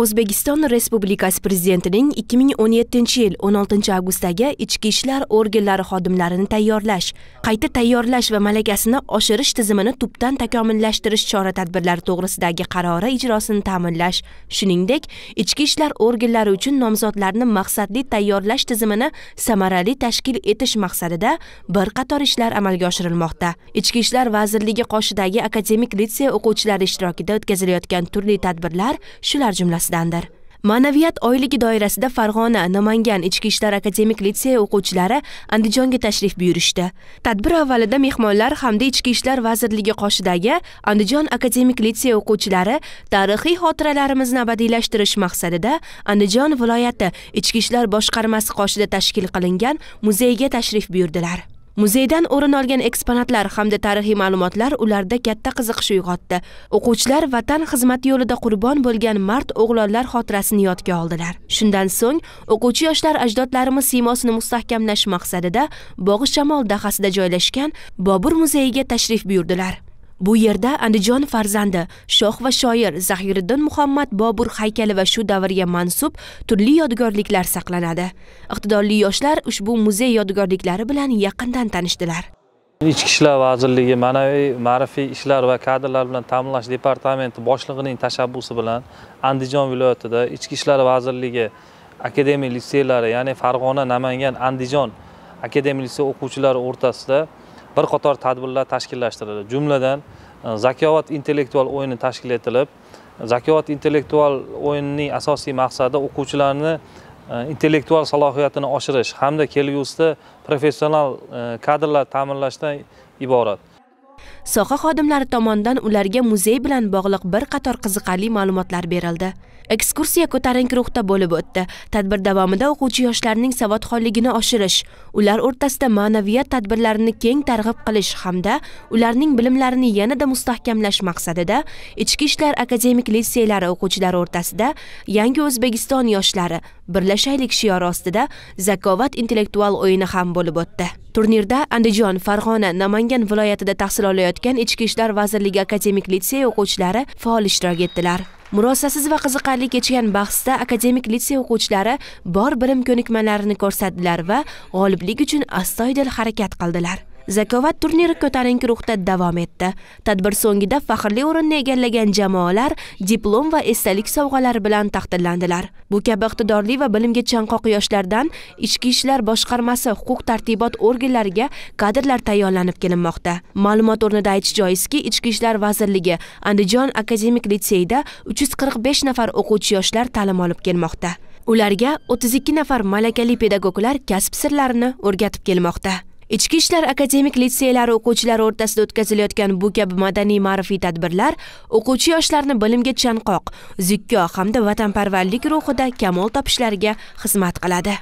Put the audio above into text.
o'zbekiston respublikasi prezidentining 2017 yil 16 avgustdagi ichki ishlar organlari xodimlarini tayyorlash qayta tayyorlash va malakasini oshirish tizimini tubdan takomillashtirish chora tadbirlari to'g'risidagi qarori ijrosini ta'minlash shuningdek ichki ishlar organlari uchun nomzodlarni maqsadli tayyorlash tizimini samarali tashkil etish maqsadida bir qator ishlar amalga oshirilmoqda ichki ishlar vazirligi qoshidagi akademik litsey o'quvchilari ishtirokida o'tkazilayotgan turli tadbirlar shular jumlasidan doirasidandir ma'naviyat oyligi doirasida farg'ona namangan ichki ishlar akademik litseyi o'quvchilari andijonga tashrif buyurishdi tadbir avvalida mehmonlar hamda ichki ishlar vazirligi qoshidagi andijon akademik litseyi o'quvchilari tarixiy xotiralarimizni abadiylashtirish maqsadida andijon viloyati ichki ishlar boshqarmasi qoshida tashkil qilingan muzeyga tashrif buyurdilar Muzeydan o'rin olgan eksponatlar hamda tarixiy ma'lumotlar ularda katta qiziqish uyg'otdi. O'quvchilar vatan xizmati yo'lida qurbon bo'lgan mart o'g'lonlar xotirasini yodga oldilar. Shundan so'ng o'quvchi yoshlar ajdodlarimiz siymosini mustahkamlash maqsadida Bog'i shamol dahasida joylashgan Bobur muzeyiga tashrif buyurdilar. bu yerda andijon farzandi shoh va shoir zahiriddin muhammad bobur haykali va shu davrga mansub turli yodgorliklar saqlanadi iqtidorli yoshlar ushbu muzey yodgorliklari bilan yaqindan tanishdilar ichki ishlar vazirligi ma'naviy ma'rifiy ishlar va kadrlar bilan ta'minlash departamenti boshlig'ining tashabbusi bilan andijon viloyatida ichki ishlar vazirligi akademik litseylari ya'ni farg'ona namangan andijon akademik litsey o'quvchilari o'rtasida bir qator tadbirlar tashkillashtirildi jumladan e, zakovat intellektual o'yini tashkil etilib e, zakovat intellektual o'yinining asosiy maqsadi o'quvchilarni e, intellektual salohiyatini oshirish hamda kelgusida professional kadrlar ta'minlashdan iborat soha xodimlari tomonidan ularga muzey bilan bog'liq bir qator qiziqarli ma'lumotlar berildi ekskursiya ko'tarinki ruhda bo'lib o'tdi tadbir davomida o'quvchi yoshlarning savodxonligini oshirish ular o'rtasida ma'naviyat tadbirlarini keng targ'ib qilish hamda ularning bilimlarini yanada mustahkamlash maqsadida ichki ishlar akademik litseylari o'quvchilari o'rtasida yangi o'zbekiston yoshlari birlashaylik shiori ostida zakovat intellektual o'yini ham bo'lib o'tdi turnirda andijon farg'ona namangan viloyatida tahsil olayotgan ichki ishlar vazirligi akademik litsey o'quvchilari faol ishtirok etdilar murosasiz va qiziqarli kechgan bahsda akademik litsey o'quvchilari bor bilim ko'nikmalarini ko'rsatdilar va g'oliblik uchun astoydil harakat qildilar zakovat turniri ko'tarinki ruhda davom etdi. Tadbir so'ngida faxrli o'rinni egallagan jamoalar diplom va esdalik sovg'alari bilan taqdirlandilar. Bu kabi iqtidorli va bilimga chanqoq yoshlardan Ichki ishlar boshqarmasi huquq tartibot organlariga kadrlar tayyorlanib kelinmoqda. Ma'lumot o'rnida aytish joizki, Ichki ishlar vazirligi Andijon akademik litseyida 345 nafar o'quvchi yoshlar ta'lim olib kelmoqda. Ularga 32 nafar malakali pedagoglar kasb sirlarini o'rgatib kelmoqda. ichki ishlar akademik litseylari o'quvchilari o'rtasida o'tkazilayotgan bu kabi madaniy ma'rifiy tadbirlar o'quvchi yoshlarni bilimga chanqoq zikko hamda vatanparvarlik ruhida kamol topishlariga xizmat qiladi